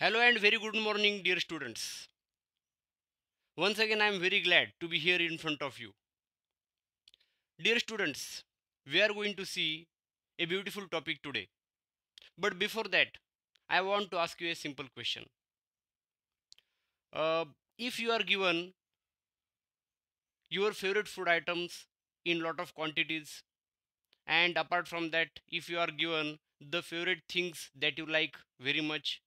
Hello and very good morning dear students. Once again I am very glad to be here in front of you. Dear students, we are going to see a beautiful topic today. But before that, I want to ask you a simple question. Uh, if you are given your favorite food items in lot of quantities and apart from that if you are given the favorite things that you like very much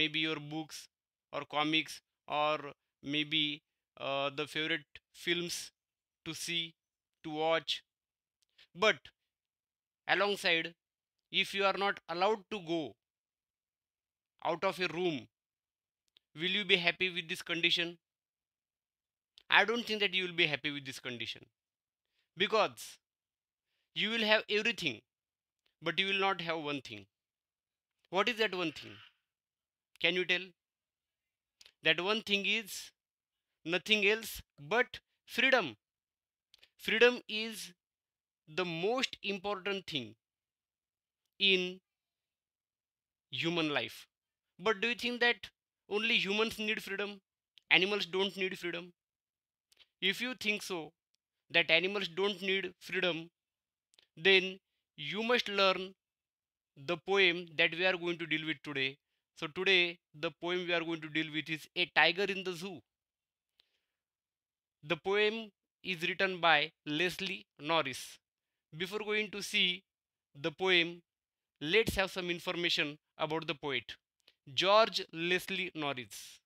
maybe your books or comics or maybe uh, the favorite films to see to watch but alongside if you are not allowed to go out of your room will you be happy with this condition i don't think that you will be happy with this condition because you will have everything but you will not have one thing what is that one thing can you tell? That one thing is nothing else but freedom. Freedom is the most important thing in human life. But do you think that only humans need freedom? Animals don't need freedom. If you think so, that animals don't need freedom, then you must learn the poem that we are going to deal with today so today the poem we are going to deal with is A Tiger in the Zoo. The poem is written by Leslie Norris. Before going to see the poem, let's have some information about the poet. George Leslie Norris,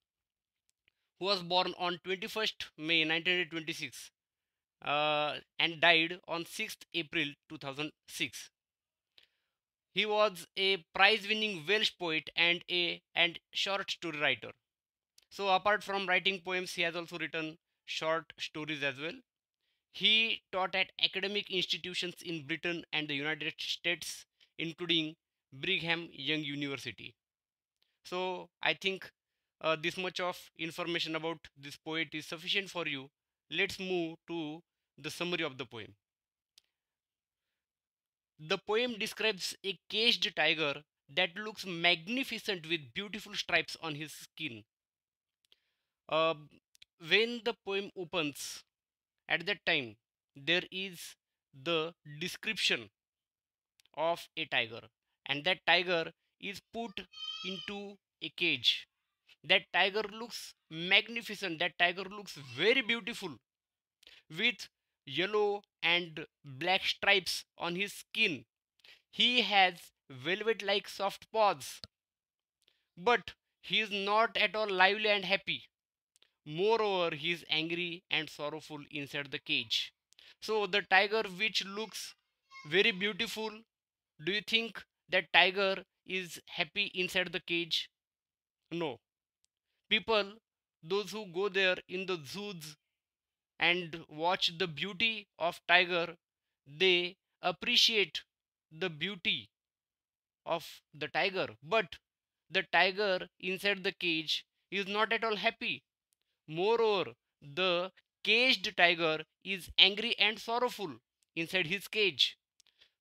who was born on 21st May 1926 uh, and died on 6th April 2006. He was a prize-winning Welsh poet and a and short story writer. So apart from writing poems, he has also written short stories as well. He taught at academic institutions in Britain and the United States, including Brigham Young University. So I think uh, this much of information about this poet is sufficient for you. Let's move to the summary of the poem. The poem describes a caged tiger that looks magnificent with beautiful stripes on his skin. Uh, when the poem opens, at that time, there is the description of a tiger, and that tiger is put into a cage. That tiger looks magnificent, that tiger looks very beautiful with yellow and black stripes on his skin. He has velvet-like soft paws. But he is not at all lively and happy. Moreover, he is angry and sorrowful inside the cage. So the tiger which looks very beautiful, do you think that tiger is happy inside the cage? No. People, those who go there in the zoos and watch the beauty of tiger they appreciate the beauty of the tiger but the tiger inside the cage is not at all happy moreover the caged tiger is angry and sorrowful inside his cage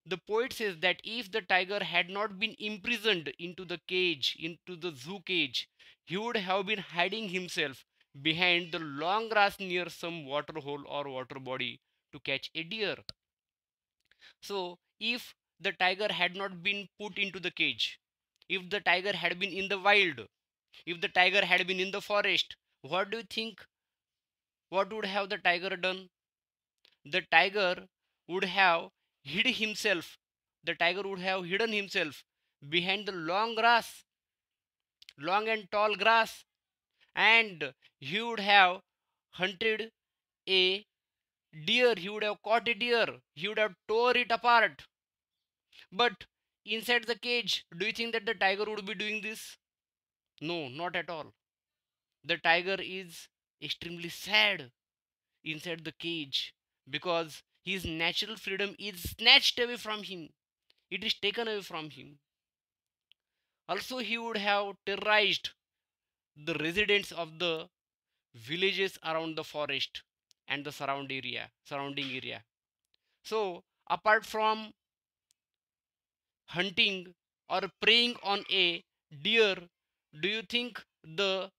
the poet says that if the tiger had not been imprisoned into the cage into the zoo cage he would have been hiding himself behind the long grass near some water hole or water body to catch a deer. So, if the tiger had not been put into the cage, if the tiger had been in the wild, if the tiger had been in the forest, what do you think? What would have the tiger done? The tiger would have hid himself. The tiger would have hidden himself behind the long grass, long and tall grass and he would have hunted a deer he would have caught a deer he would have tore it apart but inside the cage do you think that the tiger would be doing this no not at all the tiger is extremely sad inside the cage because his natural freedom is snatched away from him it is taken away from him also he would have terrorized the residents of the villages around the forest and the surround area surrounding area so apart from hunting or preying on a deer do you think the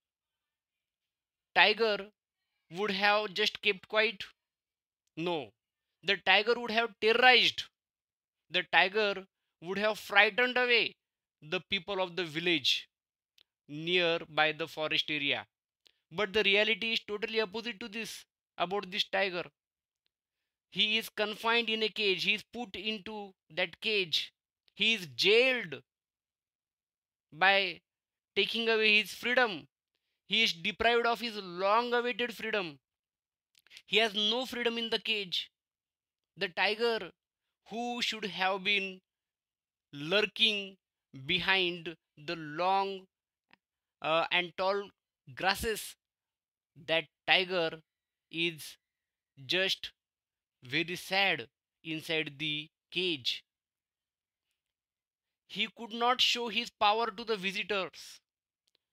tiger would have just kept quiet no the tiger would have terrorized the tiger would have frightened away the people of the village near by the forest area. But the reality is totally opposite to this about this tiger. He is confined in a cage. He is put into that cage. He is jailed by taking away his freedom. He is deprived of his long awaited freedom. He has no freedom in the cage. The tiger who should have been lurking behind the long uh, and tall grasses, that tiger is just very sad inside the cage. He could not show his power to the visitors.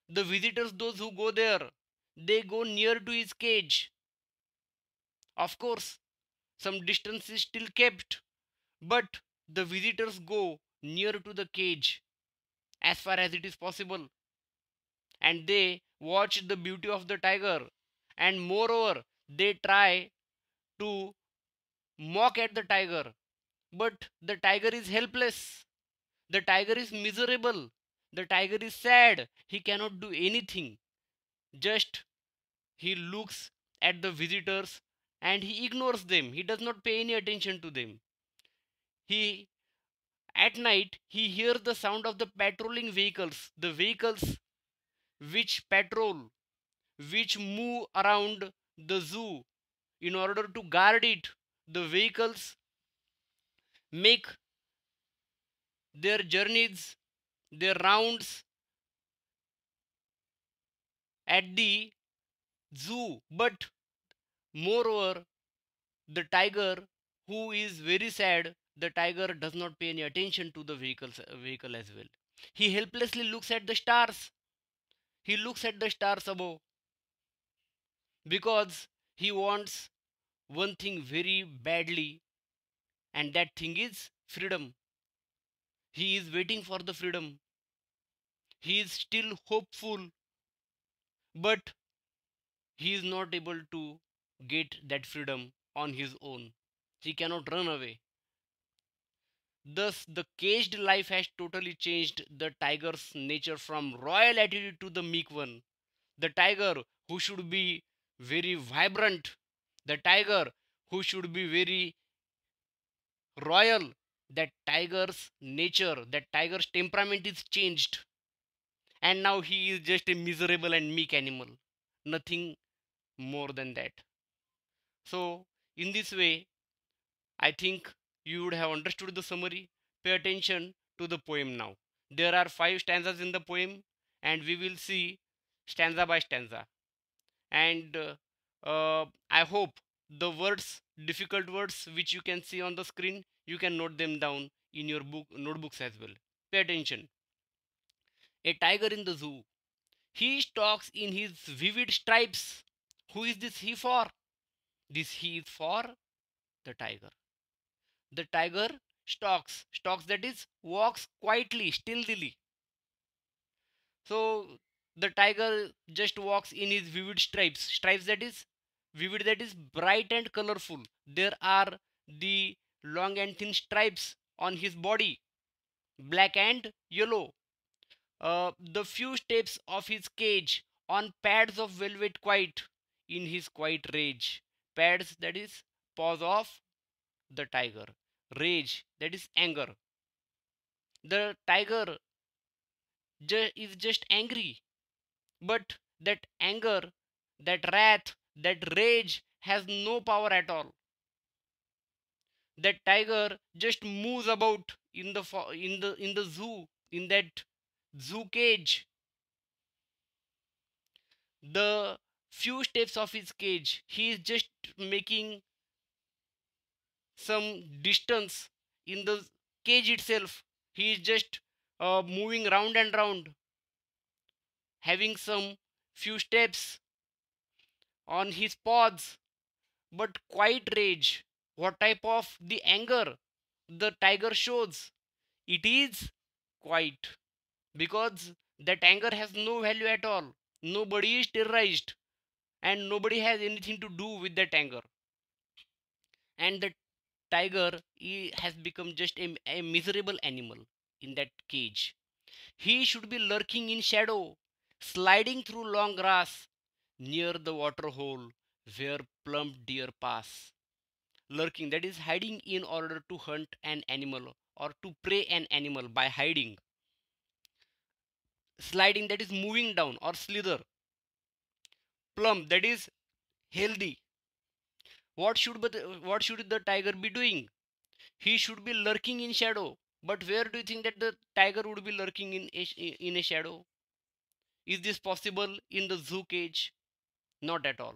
The visitors, those who go there, they go near to his cage. Of course, some distance is still kept, but the visitors go near to the cage as far as it is possible and they watch the beauty of the tiger and moreover they try to mock at the tiger but the tiger is helpless the tiger is miserable the tiger is sad he cannot do anything just he looks at the visitors and he ignores them he does not pay any attention to them he at night he hears the sound of the patrolling vehicles the vehicles which patrol, which move around the zoo in order to guard it. The vehicles make their journeys, their rounds at the zoo. But moreover, the tiger who is very sad, the tiger does not pay any attention to the vehicles, vehicle as well. He helplessly looks at the stars he looks at the stars above because he wants one thing very badly and that thing is freedom he is waiting for the freedom he is still hopeful but he is not able to get that freedom on his own he cannot run away Thus, the caged life has totally changed the tiger's nature from royal attitude to the meek one. The tiger who should be very vibrant, the tiger who should be very royal, that tiger's nature, that tiger's temperament is changed. And now he is just a miserable and meek animal. Nothing more than that. So, in this way, I think you would have understood the summary. Pay attention to the poem now. There are five stanzas in the poem, and we will see stanza by stanza. And uh, uh, I hope the words, difficult words, which you can see on the screen, you can note them down in your book notebooks as well. Pay attention. A tiger in the zoo. He stalks in his vivid stripes. Who is this he for? This he is for the tiger. The tiger stalks, stalks that is walks quietly, stealthily. So the tiger just walks in his vivid stripes, stripes that is vivid that is bright and colorful. There are the long and thin stripes on his body, black and yellow. Uh, the few steps of his cage on pads of velvet quiet in his quiet rage. Pads that is paws of the tiger rage, that is anger. The tiger ju is just angry, but that anger, that wrath, that rage has no power at all. That tiger just moves about in the in the in the zoo in that zoo cage. The few steps of his cage, he is just making some distance in the cage itself. He is just uh, moving round and round, having some few steps on his paws. But quite rage. What type of the anger the tiger shows? It is quite because that anger has no value at all. Nobody is terrorized and nobody has anything to do with that anger. And the tiger he has become just a, a miserable animal in that cage. He should be lurking in shadow, sliding through long grass near the water hole where plump deer pass. Lurking, that is hiding in order to hunt an animal or to prey an animal by hiding. Sliding, that is moving down or slither. Plump, that is healthy what should, the, what should the tiger be doing? He should be lurking in shadow. But where do you think that the tiger would be lurking in a, in a shadow? Is this possible in the zoo cage? Not at all.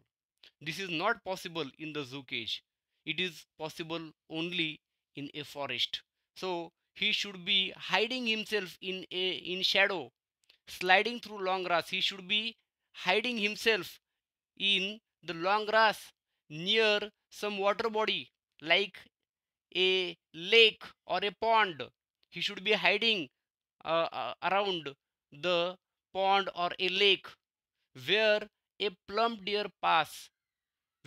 This is not possible in the zoo cage. It is possible only in a forest. So he should be hiding himself in a in shadow, sliding through long grass. He should be hiding himself in the long grass near some water body like a lake or a pond he should be hiding uh, uh, around the pond or a lake where a plump deer pass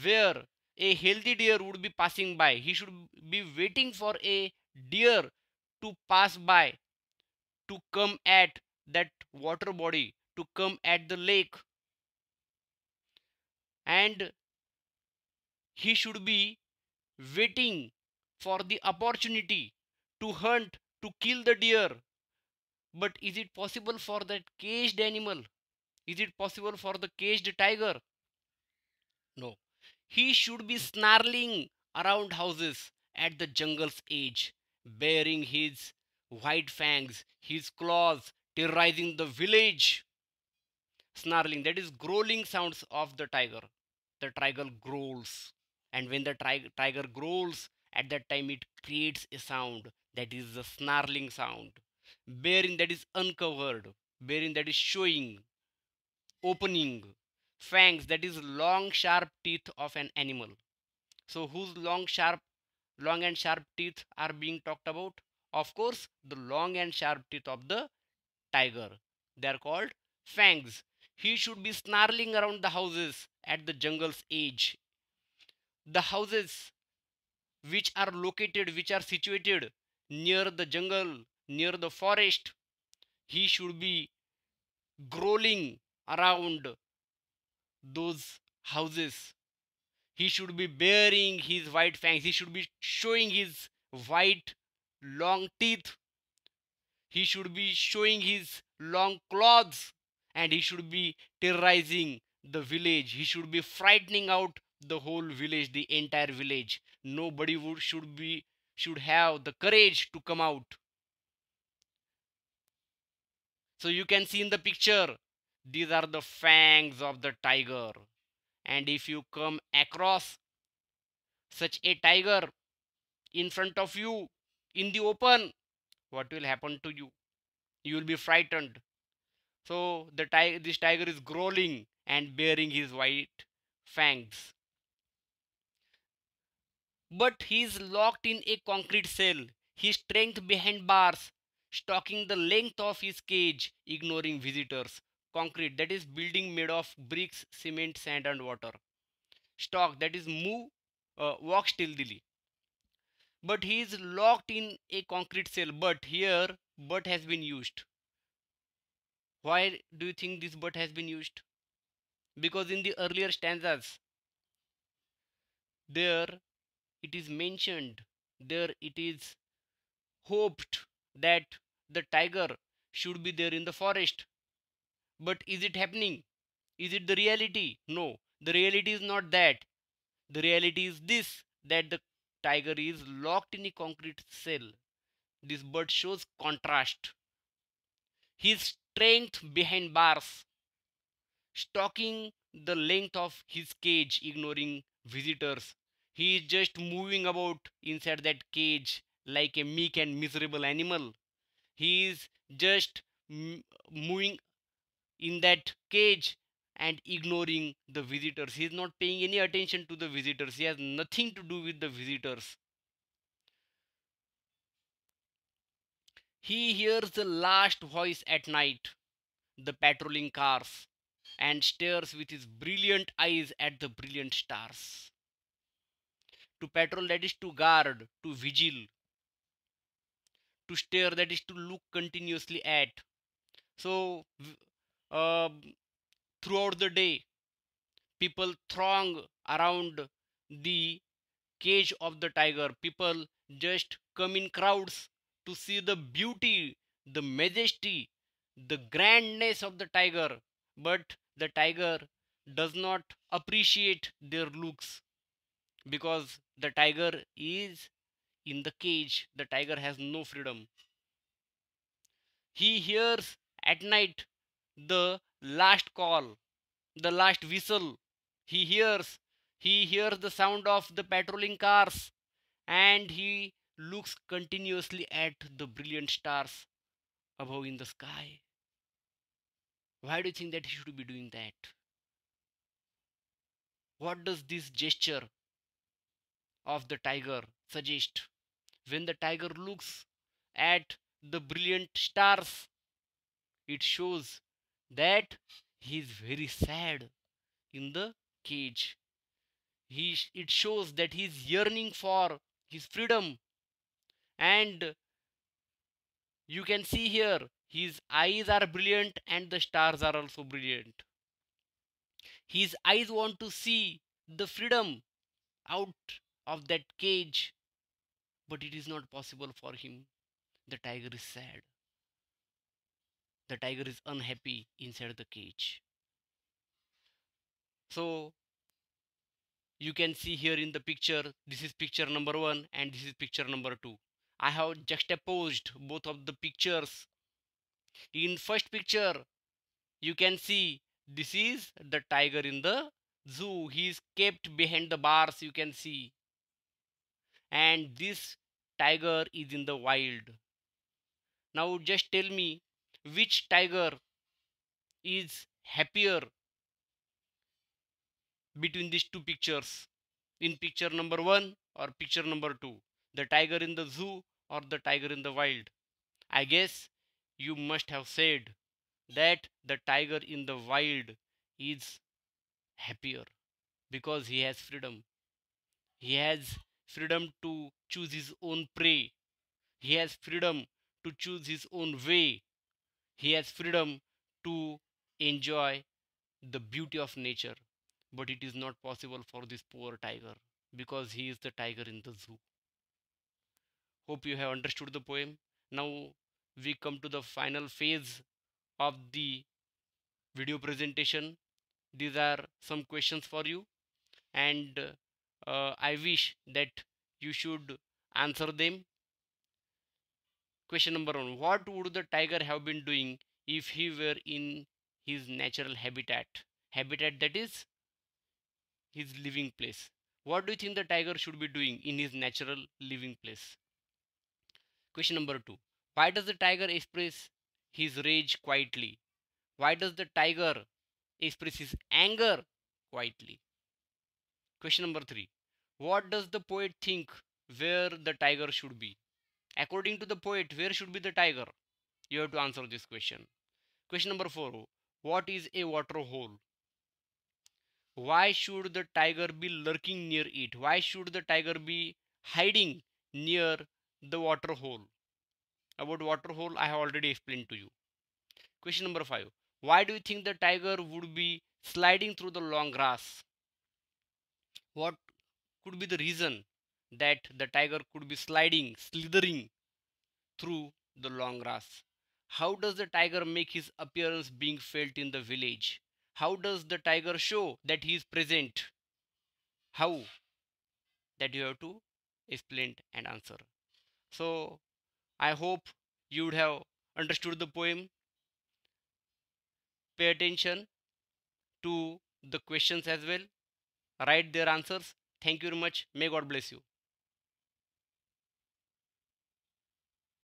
where a healthy deer would be passing by he should be waiting for a deer to pass by to come at that water body to come at the lake and he should be waiting for the opportunity to hunt, to kill the deer. But is it possible for that caged animal? Is it possible for the caged tiger? No. He should be snarling around houses at the jungle's edge, bearing his white fangs, his claws, terrorizing the village. Snarling, that is growling sounds of the tiger. The tiger growls and when the tri tiger growls at that time it creates a sound that is a snarling sound bearing that is uncovered bearing that is showing opening fangs that is long sharp teeth of an animal so whose long sharp long and sharp teeth are being talked about of course the long and sharp teeth of the tiger they are called fangs he should be snarling around the houses at the jungle's edge the houses which are located, which are situated near the jungle, near the forest, he should be growling around those houses. He should be baring his white fangs. He should be showing his white long teeth. He should be showing his long claws. And he should be terrorizing the village. He should be frightening out the whole village the entire village nobody would should be should have the courage to come out so you can see in the picture these are the fangs of the tiger and if you come across such a tiger in front of you in the open what will happen to you you will be frightened so the tiger this tiger is growling and bearing his white fangs but he is locked in a concrete cell, his strength behind bars, stalking the length of his cage, ignoring visitors. Concrete, that is building made of bricks, cement, sand, and water. Stalk, that is move, uh, walk stealthily. But he is locked in a concrete cell, but here, but has been used. Why do you think this but has been used? Because in the earlier stanzas, there it is mentioned there it is hoped that the tiger should be there in the forest but is it happening is it the reality no the reality is not that the reality is this that the tiger is locked in a concrete cell this bird shows contrast his strength behind bars stalking the length of his cage ignoring visitors he is just moving about inside that cage like a meek and miserable animal. He is just moving in that cage and ignoring the visitors. He is not paying any attention to the visitors. He has nothing to do with the visitors. He hears the last voice at night, the patrolling cars, and stares with his brilliant eyes at the brilliant stars. To patrol, that is to guard, to vigil. To stare, that is to look continuously at. So, uh, throughout the day, people throng around the cage of the tiger. People just come in crowds to see the beauty, the majesty, the grandness of the tiger. But the tiger does not appreciate their looks because the tiger is in the cage the tiger has no freedom he hears at night the last call the last whistle he hears he hears the sound of the patrolling cars and he looks continuously at the brilliant stars above in the sky why do you think that he should be doing that what does this gesture of the tiger suggest when the tiger looks at the brilliant stars it shows that he is very sad in the cage he it shows that he is yearning for his freedom and you can see here his eyes are brilliant and the stars are also brilliant his eyes want to see the freedom out of that cage, but it is not possible for him. The tiger is sad. The tiger is unhappy inside the cage. So you can see here in the picture, this is picture number one and this is picture number two. I have juxtaposed both of the pictures. In first picture, you can see this is the tiger in the zoo. He is kept behind the bars, you can see and this tiger is in the wild. Now just tell me which tiger is happier between these two pictures in picture number 1 or picture number 2 the tiger in the zoo or the tiger in the wild i guess you must have said that the tiger in the wild is happier because he has freedom he has freedom to choose his own prey. He has freedom to choose his own way. He has freedom to enjoy the beauty of nature. But it is not possible for this poor tiger because he is the tiger in the zoo. Hope you have understood the poem. Now we come to the final phase of the video presentation. These are some questions for you and uh, I wish that you should answer them. Question number one What would the tiger have been doing if he were in his natural habitat? Habitat that is his living place. What do you think the tiger should be doing in his natural living place? Question number two Why does the tiger express his rage quietly? Why does the tiger express his anger quietly? Question number three What does the poet think where the tiger should be? According to the poet, where should be the tiger? You have to answer this question. Question number four What is a water hole? Why should the tiger be lurking near it? Why should the tiger be hiding near the water hole? About water hole, I have already explained to you. Question number five Why do you think the tiger would be sliding through the long grass? what could be the reason that the tiger could be sliding, slithering through the long grass? How does the tiger make his appearance being felt in the village? How does the tiger show that he is present? How? That you have to explain and answer. So, I hope you would have understood the poem. Pay attention to the questions as well write their answers thank you very much may god bless you